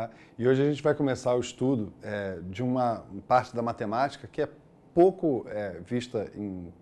Tá? E hoje a gente vai começar o estudo é, de uma parte da matemática que é pouco é, vista em,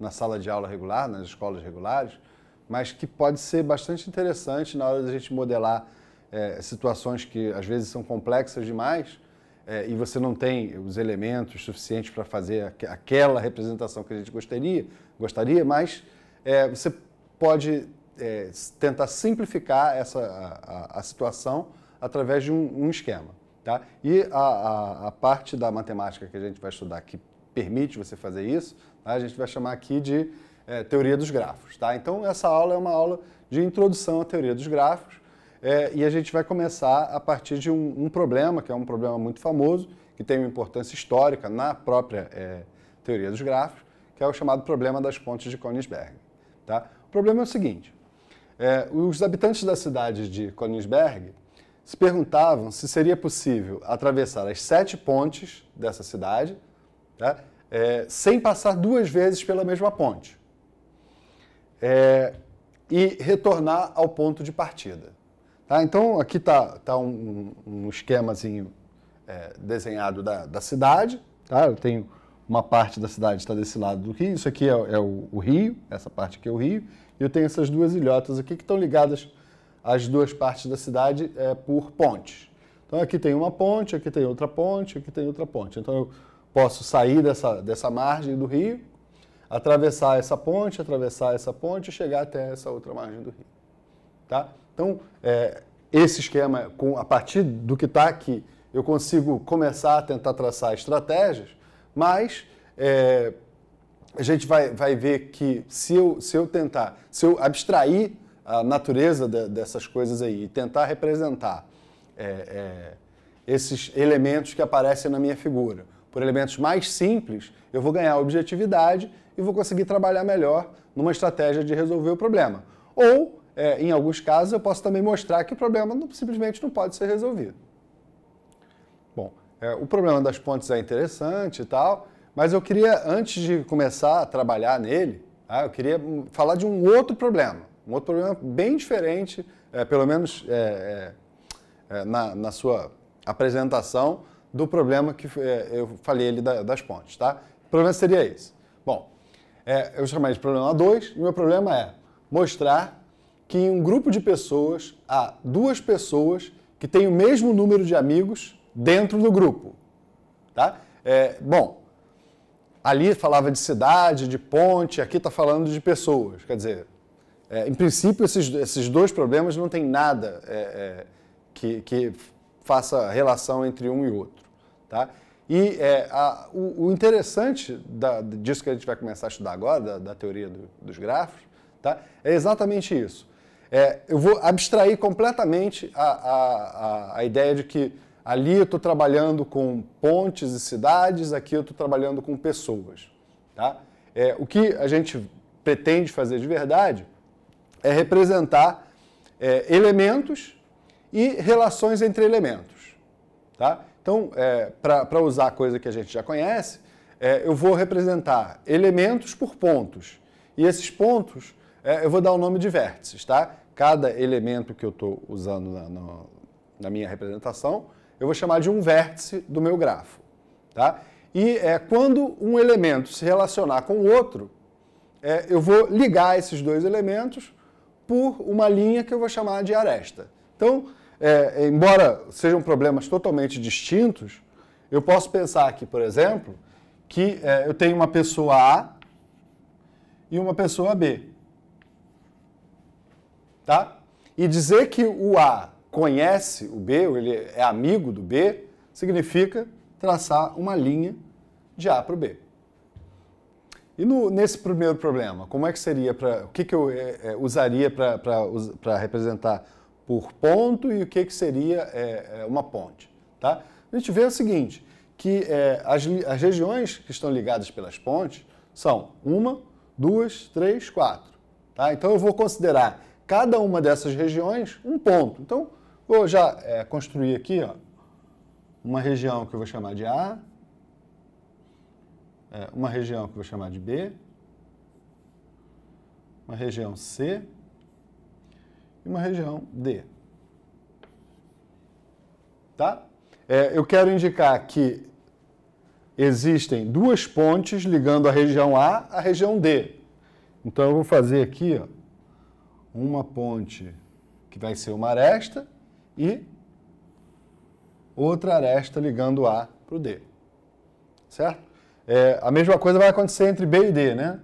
na sala de aula regular, nas escolas regulares, mas que pode ser bastante interessante na hora da gente modelar é, situações que às vezes são complexas demais é, e você não tem os elementos suficientes para fazer aqu aquela representação que a gente gostaria, gostaria mas é, você pode é, tentar simplificar essa a, a, a situação através de um, um esquema. Tá? E a, a, a, parte da matemática que a gente vai estudar que permite você fazer isso, tá? a gente vai chamar aqui de é, teoria dos grafos. Tá? Então, essa aula é uma aula de introdução à teoria dos grafos é, e a gente vai começar a partir de um, um, problema, que é um problema muito famoso, que tem uma importância histórica na própria é, teoria dos grafos, que é o chamado problema das pontes de Königsberg. Tá? O problema é o seguinte, os habitantes da cidade de Königsberg se perguntavam se seria possível atravessar as sete pontes dessa cidade né, é, sem passar duas vezes pela mesma ponte é, e retornar ao ponto de partida. Tá? Então, aqui está tá, tá um, um esquemazinho é, desenhado da, da cidade. Tá? Eu tenho uma parte da cidade está desse lado do rio, isso aqui é, é o, o, rio, essa parte aqui é o rio, e eu tenho essas duas ilhotas aqui que estão ligadas as duas partes da cidade é, por pontes. Então aqui tem uma ponte, aqui tem outra ponte, aqui tem outra ponte. Então eu posso sair dessa, dessa margem do rio, atravessar essa ponte, atravessar essa ponte e chegar até essa outra margem do rio. Tá? Então, é, esse esquema, com, a partir do que está aqui, eu consigo começar a tentar traçar estratégias, mas é, a gente vai, vai ver que se eu, se eu tentar, se eu abstrair a natureza de, dessas coisas aí e tentar representar é, é, esses elementos que aparecem na minha figura. Por elementos mais simples, eu vou ganhar objetividade e vou conseguir trabalhar melhor numa estratégia de resolver o problema. Ou, é, em alguns casos, eu posso também mostrar que o problema não, simplesmente não pode ser resolvido. Bom, é, o problema das pontes é interessante e tal, mas eu queria, antes de começar a trabalhar nele, ah, eu queria hum, falar de um outro problema um outro problema bem diferente, é, pelo menos é, é, é na, na sua apresentação, do problema que é, eu falei ali das pontes, tá? O problema seria esse. Bom, eu chamei de problema 2 e meu problema é mostrar que em um grupo de pessoas há duas pessoas que têm o mesmo número de amigos dentro do grupo, tá? É, bom, ali falava de cidade, de ponte, aqui está falando de pessoas, quer dizer, é, em princípio, esses, esses dois problemas não têm nada é, é que, que, faça relação entre um e outro. Tá? E é, a, o, o, interessante da, disso que a gente vai começar a estudar agora, da, da teoria do, dos grafos, tá? é exatamente isso. É, eu vou abstrair completamente a, a, a ideia de que ali eu estou trabalhando com pontes e cidades, aqui eu estou trabalhando com pessoas. Tá? É, o que a gente pretende fazer de verdade é representar é, elementos e relações entre elementos. Tá? Então, é, para usar coisa que a gente já conhece, é, eu vou representar elementos por pontos. E esses pontos é, eu vou dar o nome de vértices. Tá? Cada elemento que eu estou usando na, na, na, minha representação, eu vou chamar de um vértice do meu grafo. Tá? E é, quando um elemento se relacionar com o outro, é, eu vou ligar esses dois elementos por uma linha que eu vou chamar de aresta. Então, é, embora sejam problemas totalmente distintos, eu posso pensar aqui, por exemplo, que é, eu tenho uma pessoa A e uma pessoa B. Tá? E dizer que o A conhece o B, ou ele é amigo do B, significa traçar uma linha de A para o B. E no, nesse primeiro problema, como é que seria para. O que, que eu é, é usaria para representar por ponto e o que, que seria é, é, uma ponte? Tá? A gente vê o seguinte: que é, as, as regiões que estão ligadas pelas pontes são uma, duas, três, quatro. Tá? Então eu vou considerar cada uma dessas regiões um ponto. Então vou já é, construir aqui ó, uma região que eu vou chamar de A, é, uma região que eu vou chamar de B, uma região C e uma região D. Tá? É, eu quero indicar que existem duas pontes ligando a região A à região D. Então eu vou fazer aqui ó, uma ponte que vai ser uma aresta e outra aresta ligando A para o D. Certo? É, a mesma coisa vai acontecer entre B e D, né?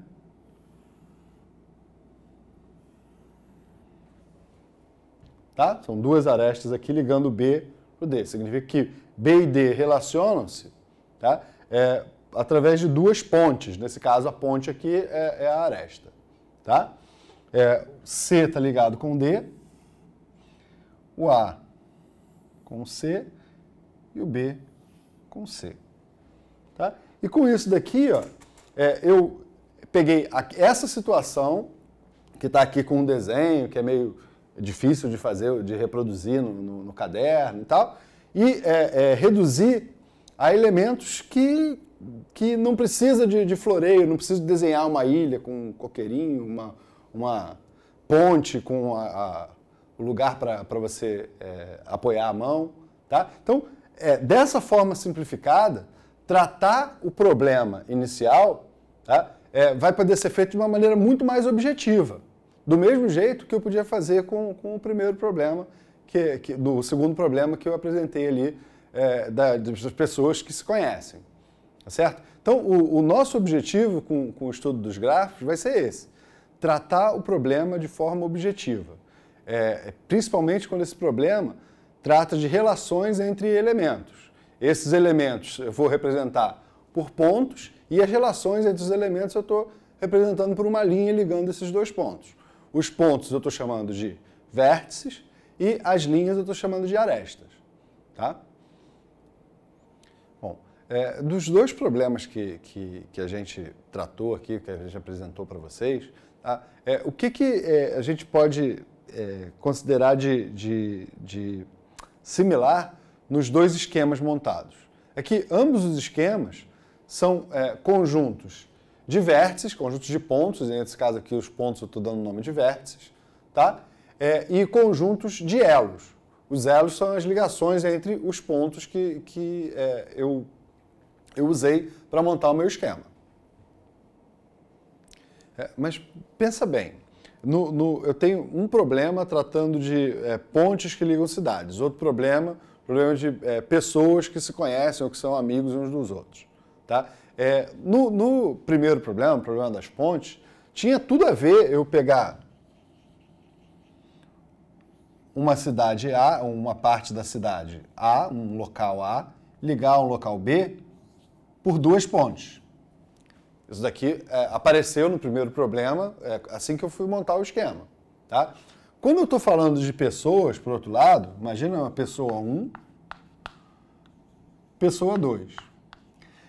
Tá? São duas arestas aqui ligando B para D. Significa que B e D relacionam-se tá? É, através de duas pontes. Nesse caso, a ponte aqui é, é a aresta. Tá? É, C está ligado com D, o A com C e o B com C. Tá? E com isso daqui, ó, é, eu peguei essa situação, que está aqui com um desenho, que é meio difícil de fazer, de reproduzir no, no, no caderno e tal, e é, é, reduzir a elementos que, que não precisa de, de, floreio, não preciso desenhar uma ilha com um coqueirinho, uma, uma ponte com a, a, o lugar para você é, apoiar a mão. Tá? Então, é, dessa forma simplificada, tratar o problema inicial tá? é, vai poder ser feito de uma maneira muito mais objetiva. Do mesmo jeito que eu podia fazer com, com o primeiro problema, que, que, do segundo problema que eu apresentei ali, é, da, das pessoas que se conhecem. Tá certo? Então, o, o nosso objetivo com, com o estudo dos gráficos vai ser esse: tratar o problema de forma objetiva. É, é principalmente quando esse problema trata de relações entre elementos. Esses elementos eu vou representar por pontos e as relações entre os elementos eu estou representando por uma linha ligando esses dois pontos. Os pontos eu estou chamando de vértices e as linhas eu estou chamando de arestas. Tá? Bom, é, dos dois problemas que, que, que, a gente tratou aqui, que a gente apresentou para vocês, tá? é, o que, que é, a gente pode é, considerar de, de, de similar nos dois esquemas montados. Aqui, é ambos os esquemas são é, conjuntos de vértices, conjuntos de pontos, nesse caso aqui os pontos eu estou dando o nome de vértices, tá? É, e conjuntos de elos. Os elos são as ligações entre os pontos que, que é, eu, eu usei para montar o meu esquema. É, mas pensa bem, no, no, eu tenho um problema tratando de é, pontes que ligam cidades, outro problema Problema de é, pessoas que se conhecem ou que são amigos uns dos outros. Tá? É, no, no, primeiro problema, o problema das pontes, tinha tudo a ver eu pegar uma cidade A, uma parte da cidade A, um local A, ligar um local B por duas pontes. Isso daqui é, apareceu no primeiro problema, é, assim que eu fui montar o esquema. Tá? Quando eu estou falando de pessoas, por outro lado, imagina uma pessoa 1, pessoa 2.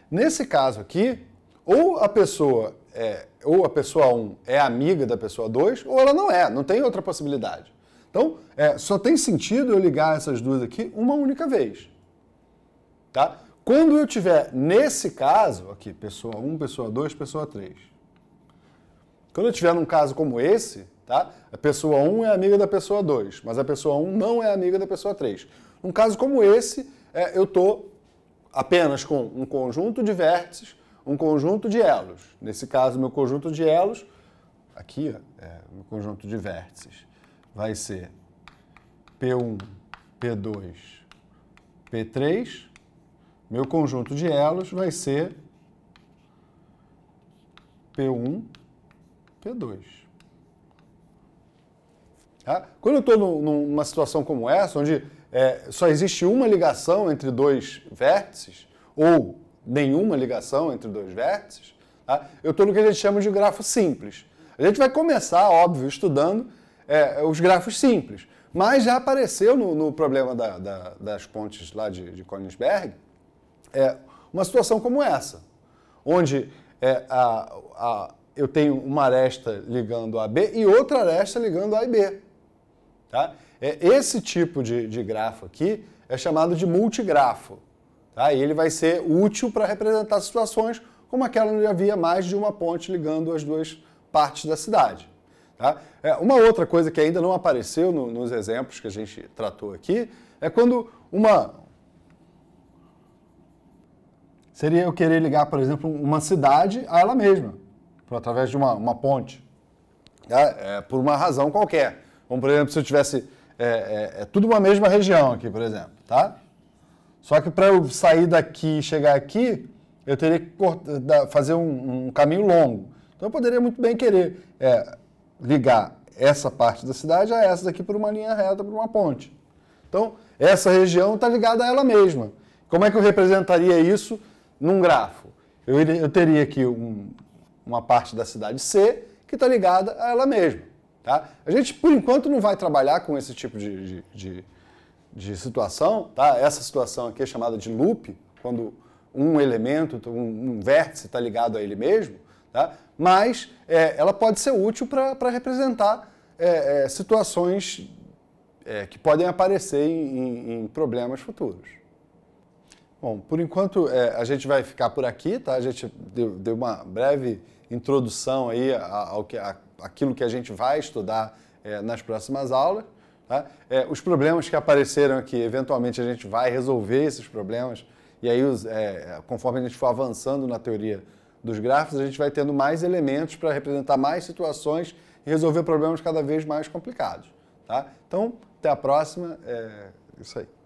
Nesse caso aqui, ou a pessoa é, ou a pessoa 1 é amiga da pessoa 2, ou ela não é, não tem outra possibilidade. Então, é, só tem sentido eu ligar essas duas aqui uma única vez. Tá? Quando eu tiver nesse caso, aqui, pessoa 1, pessoa 2, pessoa 3. Quando eu tiver num caso como esse, tá? A pessoa 1 é amiga da pessoa 2, mas a pessoa 1 não é amiga da pessoa 3. Num caso como esse, é, eu estou apenas com um conjunto de vértices, um conjunto de elos. Nesse caso, meu conjunto de elos, aqui, é, meu conjunto de vértices, vai ser P1, P2, P3. Meu conjunto de elos vai ser P1, P2. Tá? Quando eu estou numa situação como essa, onde é, só existe uma ligação entre dois vértices, ou nenhuma ligação entre dois vértices, tá? eu estou no que a gente chama de grafo simples. A gente vai começar, óbvio, estudando é, os grafos simples, mas já apareceu no, no problema da, da, das pontes lá de, de é, uma situação como essa, onde é, a, a, eu tenho uma aresta ligando a B e outra aresta ligando a e B. Tá? É, esse tipo de, de grafo aqui é chamado de multigrafo. Tá? E ele vai ser útil para representar situações como aquela onde havia mais de uma ponte ligando as duas partes da cidade. Tá? É, uma outra coisa que ainda não apareceu no, nos exemplos que a gente tratou aqui é quando uma. Seria eu querer ligar, por exemplo, uma cidade a ela mesma, por, através de uma, uma ponte, tá? é, por uma razão qualquer. Como, por exemplo, se eu tivesse. É, é, é tudo uma mesma região aqui, por exemplo, tá? Só que para eu sair daqui e chegar aqui, eu teria que cortar, fazer um, um, caminho longo. Então eu poderia muito bem querer é, ligar essa parte da cidade a essa daqui por uma linha reta, por uma ponte. Então, essa região está ligada a ela mesma. Como é que eu representaria isso num grafo? Eu, eu teria aqui um, uma parte da cidade C que está ligada a ela mesma. Tá? A gente, por enquanto, não vai trabalhar com esse tipo de, de, de, de situação. Tá? Essa situação aqui é chamada de loop, quando um elemento, um, um vértice está ligado a ele mesmo, tá? mas é, ela pode ser útil para representar é, é, situações é, que podem aparecer em, em, problemas futuros. Bom, por enquanto é, a gente vai ficar por aqui, tá? A gente deu, deu uma breve introdução aí ao que a aquilo que a gente vai estudar é, nas próximas aulas. Tá? É, os problemas que apareceram aqui, eventualmente a gente vai resolver esses problemas, e aí, os, é, conforme a gente for avançando na teoria dos grafos, a gente vai tendo mais elementos para representar mais situações e resolver problemas cada vez mais complicados. Tá? Então, até a próxima. É isso aí.